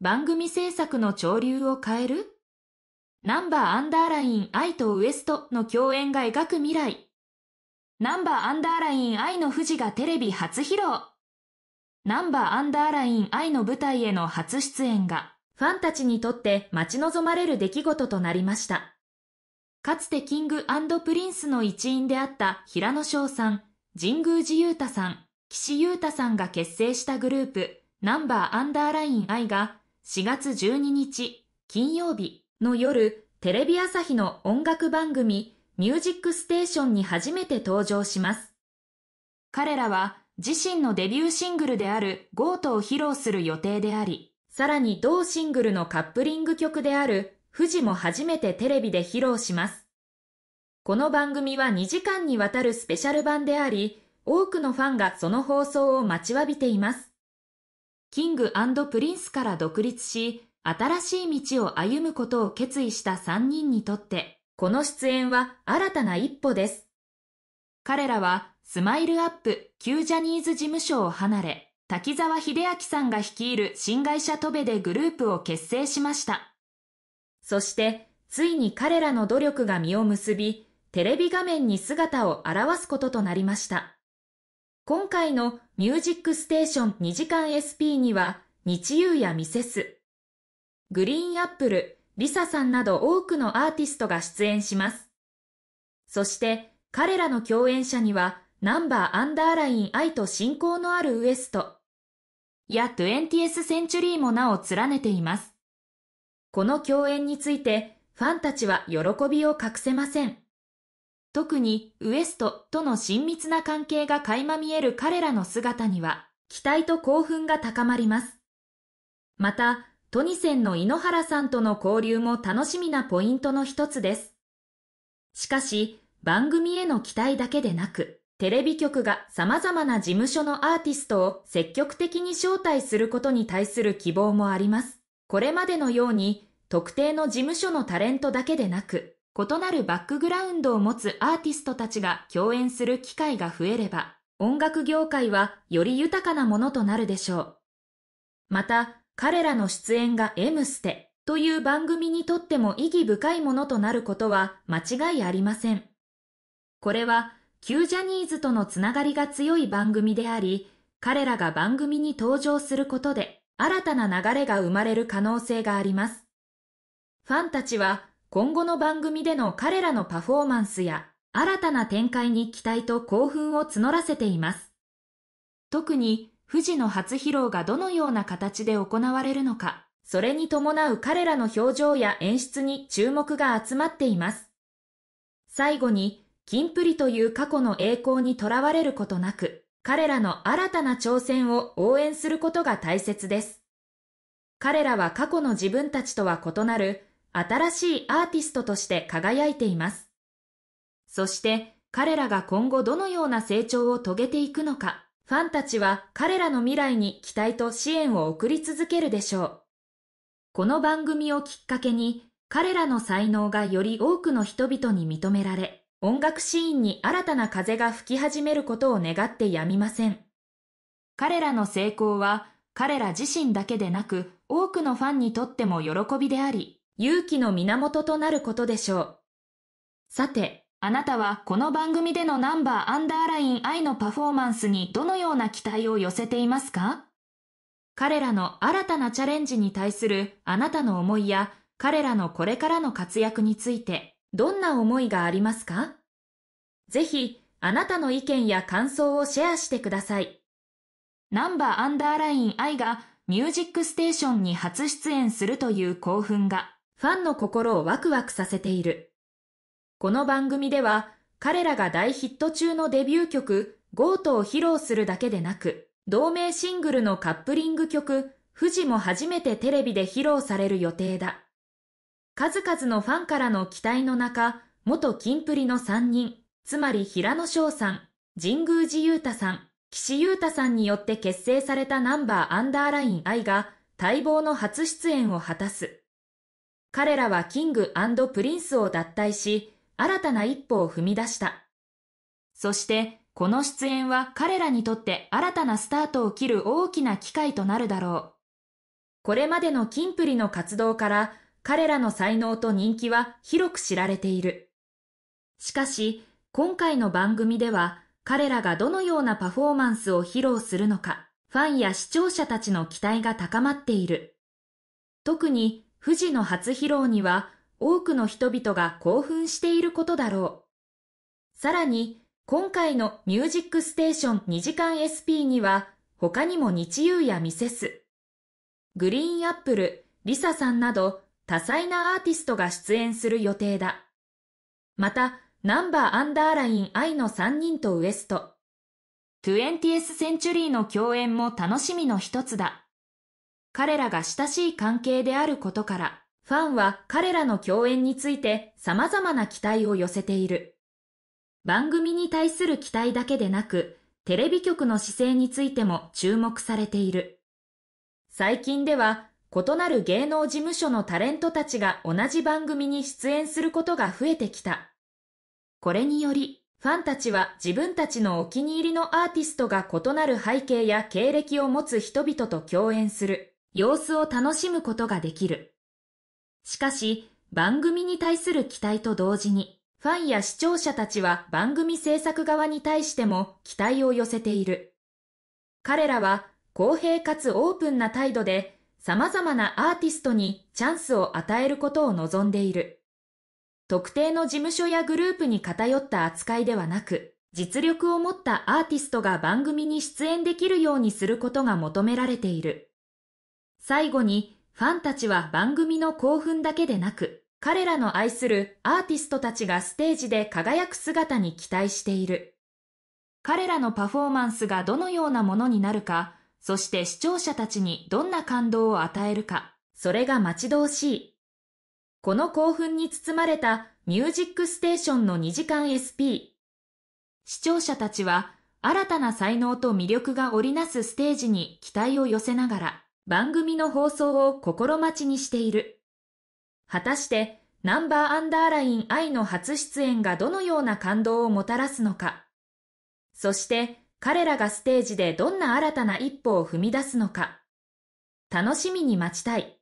番組制作の潮流を変えるナンバーアンダーライン愛とウエストの共演が描く未来。ナンバーアンダーライン愛の富士がテレビ初披露。ナンバーアンダーライン愛の舞台への初出演が、ファンたちにとって待ち望まれる出来事となりました。かつてキングプリンスの一員であった平野翔さん、神宮寺勇太さん、岸優太さんが結成したグループ、ナンバーアンダーライン愛が4月12日金曜日の夜、テレビ朝日の音楽番組ミュージックステーションに初めて登場します。彼らは自身のデビューシングルである GOAT を披露する予定であり、さらに同シングルのカップリング曲である富士も初めてテレビで披露します。この番組は2時間にわたるスペシャル版であり、多くのファンがその放送を待ちわびています。キングプリンスから独立し、新しい道を歩むことを決意した3人にとって、この出演は新たな一歩です。彼らは、スマイルアップ旧ジャニーズ事務所を離れ、滝沢秀明さんが率いる新会社トベでグループを結成しました。そして、ついに彼らの努力が実を結び、テレビ画面に姿を現すこととなりました。今回のミュージックステーション2時間 SP には、日優やミセス、グリーンアップル、リサさんなど多くのアーティストが出演します。そして、彼らの共演者には、ナンバーアンダーライン愛と親交のあるウエスト、や 20th Century もなお連ねています。この共演について、ファンたちは喜びを隠せません。特にウエストとの親密な関係が垣間見える彼らの姿には、期待と興奮が高まります。また、トニセンの井ノ原さんとの交流も楽しみなポイントの一つです。しかし、番組への期待だけでなく、テレビ局が様々な事務所のアーティストを積極的に招待することに対する希望もあります。これまでのように、特定の事務所のタレントだけでなく、異なるバックグラウンドを持つアーティストたちが共演する機会が増えれば、音楽業界はより豊かなものとなるでしょう。また、彼らの出演が M ステという番組にとっても意義深いものとなることは間違いありません。これは、旧ジャニーズとのつながりが強い番組であり、彼らが番組に登場することで、新たな流れが生まれる可能性があります。ファンたちは今後の番組での彼らのパフォーマンスや新たな展開に期待と興奮を募らせています。特に富士の初披露がどのような形で行われるのか、それに伴う彼らの表情や演出に注目が集まっています。最後に、金プリという過去の栄光にとらわれることなく、彼らの新たな挑戦を応援することが大切です。彼らは過去の自分たちとは異なる新しいアーティストとして輝いています。そして彼らが今後どのような成長を遂げていくのか、ファンたちは彼らの未来に期待と支援を送り続けるでしょう。この番組をきっかけに、彼らの才能がより多くの人々に認められ、音楽シーンに新たな風が吹き始めることを願ってやみません。彼らの成功は、彼ら自身だけでなく、多くのファンにとっても喜びであり、勇気の源となることでしょう。さて、あなたはこの番組でのナンバーアンダーライン愛のパフォーマンスにどのような期待を寄せていますか彼らの新たなチャレンジに対するあなたの思いや彼らのこれからの活躍についてどんな思いがありますかぜひあなたの意見や感想をシェアしてください。ナンバーアンダーライン愛がミュージックステーションに初出演するという興奮がファンの心をワクワクさせている。この番組では、彼らが大ヒット中のデビュー曲、ゴートを披露するだけでなく、同名シングルのカップリング曲、富士も初めてテレビで披露される予定だ。数々のファンからの期待の中、元金プリの3人、つまり平野翔さん、神宮寺裕太さん、岸優太さんによって結成されたナンバーアンダーライン愛が待望の初出演を果たす。彼らはキングプリンスを脱退し、新たな一歩を踏み出した。そして、この出演は彼らにとって新たなスタートを切る大きな機会となるだろう。これまでのキンプリの活動から、彼らの才能と人気は広く知られている。しかし、今回の番組では、彼らがどのようなパフォーマンスを披露するのか、ファンや視聴者たちの期待が高まっている。特に、富士の初披露には多くの人々が興奮していることだろう。さらに、今回のミュージックステーション2時間 SP には、他にも日夕やミセス、グリーンアップル、リサさんなど多彩なアーティストが出演する予定だ。また、ナンバーアンダーライン愛の3人とウエスト、20th センチュリーの共演も楽しみの一つだ。彼らが親しい関係であることから、ファンは彼らの共演について様々な期待を寄せている。番組に対する期待だけでなく、テレビ局の姿勢についても注目されている。最近では、異なる芸能事務所のタレントたちが同じ番組に出演することが増えてきた。これにより、ファンたちは自分たちのお気に入りのアーティストが異なる背景や経歴を持つ人々と共演する。様子を楽しむことができる。しかし、番組に対する期待と同時に、ファンや視聴者たちは番組制作側に対しても期待を寄せている。彼らは公平かつオープンな態度で様々なアーティストにチャンスを与えることを望んでいる。特定の事務所やグループに偏った扱いではなく、実力を持ったアーティストが番組に出演できるようにすることが求められている。最後に、ファンたちは番組の興奮だけでなく、彼らの愛するアーティストたちがステージで輝く姿に期待している。彼らのパフォーマンスがどのようなものになるか、そして視聴者たちにどんな感動を与えるか、それが待ち遠しい。この興奮に包まれたミュージックステーションの2時間 SP。視聴者たちは新たな才能と魅力が織りなすステージに期待を寄せながら、番組の放送を心待ちにしている。果たして、ナンバーアンダーライン愛の初出演がどのような感動をもたらすのか。そして、彼らがステージでどんな新たな一歩を踏み出すのか。楽しみに待ちたい。